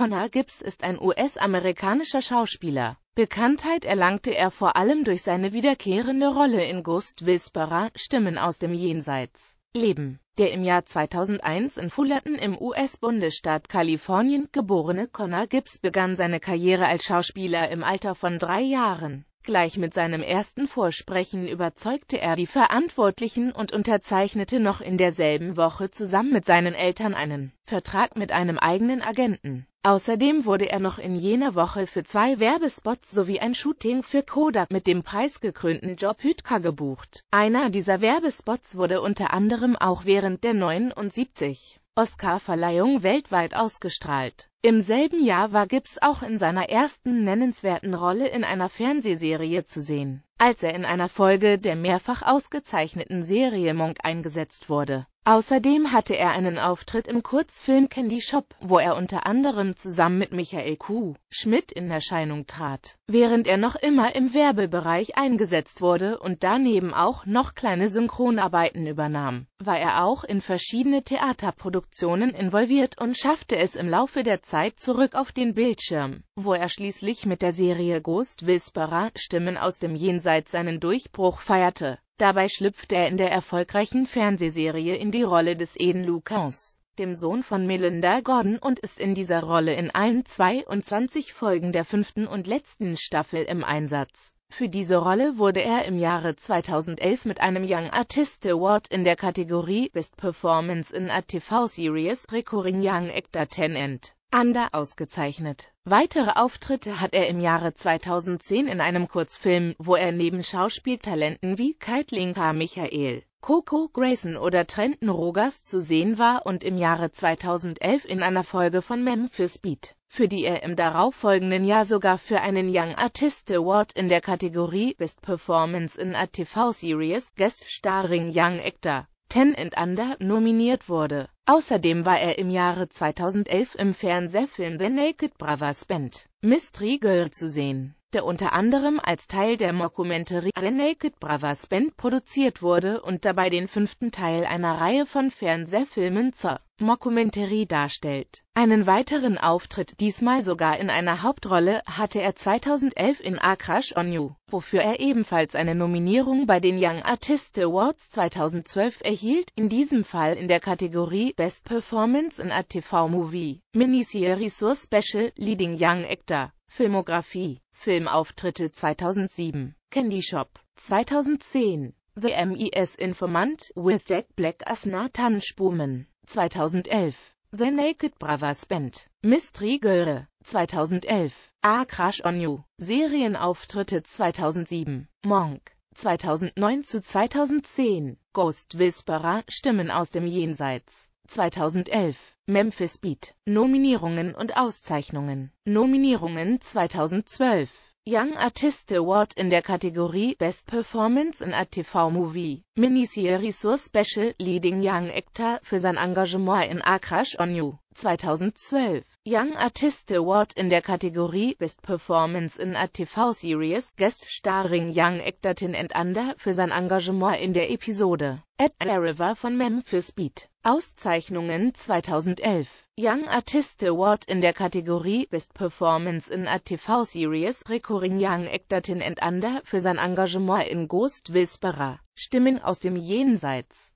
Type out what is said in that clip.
Connor Gibbs ist ein US-amerikanischer Schauspieler. Bekanntheit erlangte er vor allem durch seine wiederkehrende Rolle in Ghost Whisperer Stimmen aus dem Jenseits. Leben. Der im Jahr 2001 in Fullerton im US-Bundesstaat Kalifornien geborene Connor Gibbs begann seine Karriere als Schauspieler im Alter von drei Jahren. Gleich mit seinem ersten Vorsprechen überzeugte er die Verantwortlichen und unterzeichnete noch in derselben Woche zusammen mit seinen Eltern einen Vertrag mit einem eigenen Agenten. Außerdem wurde er noch in jener Woche für zwei Werbespots sowie ein Shooting für Kodak mit dem preisgekrönten Job Hütka gebucht. Einer dieser Werbespots wurde unter anderem auch während der 79. Oscarverleihung weltweit ausgestrahlt. Im selben Jahr war Gibbs auch in seiner ersten nennenswerten Rolle in einer Fernsehserie zu sehen als er in einer Folge der mehrfach ausgezeichneten Serie Monk eingesetzt wurde. Außerdem hatte er einen Auftritt im Kurzfilm Candy Shop, wo er unter anderem zusammen mit Michael Kuh, Schmidt in Erscheinung trat, während er noch immer im Werbebereich eingesetzt wurde und daneben auch noch kleine Synchronarbeiten übernahm. War er auch in verschiedene Theaterproduktionen involviert und schaffte es im Laufe der Zeit zurück auf den Bildschirm, wo er schließlich mit der Serie Ghost Whisperer Stimmen aus dem Jenseits seinerseits seinen Durchbruch feierte. Dabei schlüpfte er in der erfolgreichen Fernsehserie in die Rolle des Eden Lucas, dem Sohn von Melinda Gordon und ist in dieser Rolle in allen 22 Folgen der fünften und letzten Staffel im Einsatz. Für diese Rolle wurde er im Jahre 2011 mit einem Young Artist Award in der Kategorie Best Performance in a TV Series Recurring Young Actor Tenant Ander ausgezeichnet. Weitere Auftritte hat er im Jahre 2010 in einem Kurzfilm, wo er neben Schauspieltalenten wie Keitlinka Michael, Coco Grayson oder Trenton Rogers zu sehen war und im Jahre 2011 in einer Folge von Memphis Beat, für die er im darauffolgenden Jahr sogar für einen Young Artist Award in der Kategorie Best Performance in a TV Series Guest Starring Young Actor Ten and Under nominiert wurde. Außerdem war er im Jahre 2011 im Fernsehfilm The Naked Brothers Band Mystery Girl zu sehen der unter anderem als Teil der Mockumentary The Naked Brothers Band produziert wurde und dabei den fünften Teil einer Reihe von Fernsehfilmen zur Mockumentary darstellt. Einen weiteren Auftritt, diesmal sogar in einer Hauptrolle, hatte er 2011 in A Crush on You, wofür er ebenfalls eine Nominierung bei den Young Artist Awards 2012 erhielt, in diesem Fall in der Kategorie Best Performance in a TV Movie, Miniseries or Special, Leading Young Actor, Filmografie Filmauftritte 2007, Candy Shop 2010, The MES Informant with Jack Black as Nathan Spumen 2011, The Naked Brothers Band, Mystery Girl 2011, A Crash on You, Serienauftritte 2007, Monk 2009 zu 2010, Ghost Whisperer, Stimmen aus dem Jenseits 2011 Memphis Beat Nominierungen und Auszeichnungen Nominierungen 2012 Young Artist Award in der Kategorie Best Performance in a TV Movie Miniseries Special Leading Young Actor für sein Engagement in A Crash on You 2012 Young Artist Award in der Kategorie Best Performance in a TV Series Guest Starring Young Actor Tin and Under für sein Engagement in der Episode At a River von Memphis Beat Auszeichnungen 2011 Young Artist Award in der Kategorie Best Performance in a TV Series Recurring Young Actor Tin and Under für sein Engagement in Ghost Whisperer Stimmen aus dem Jenseits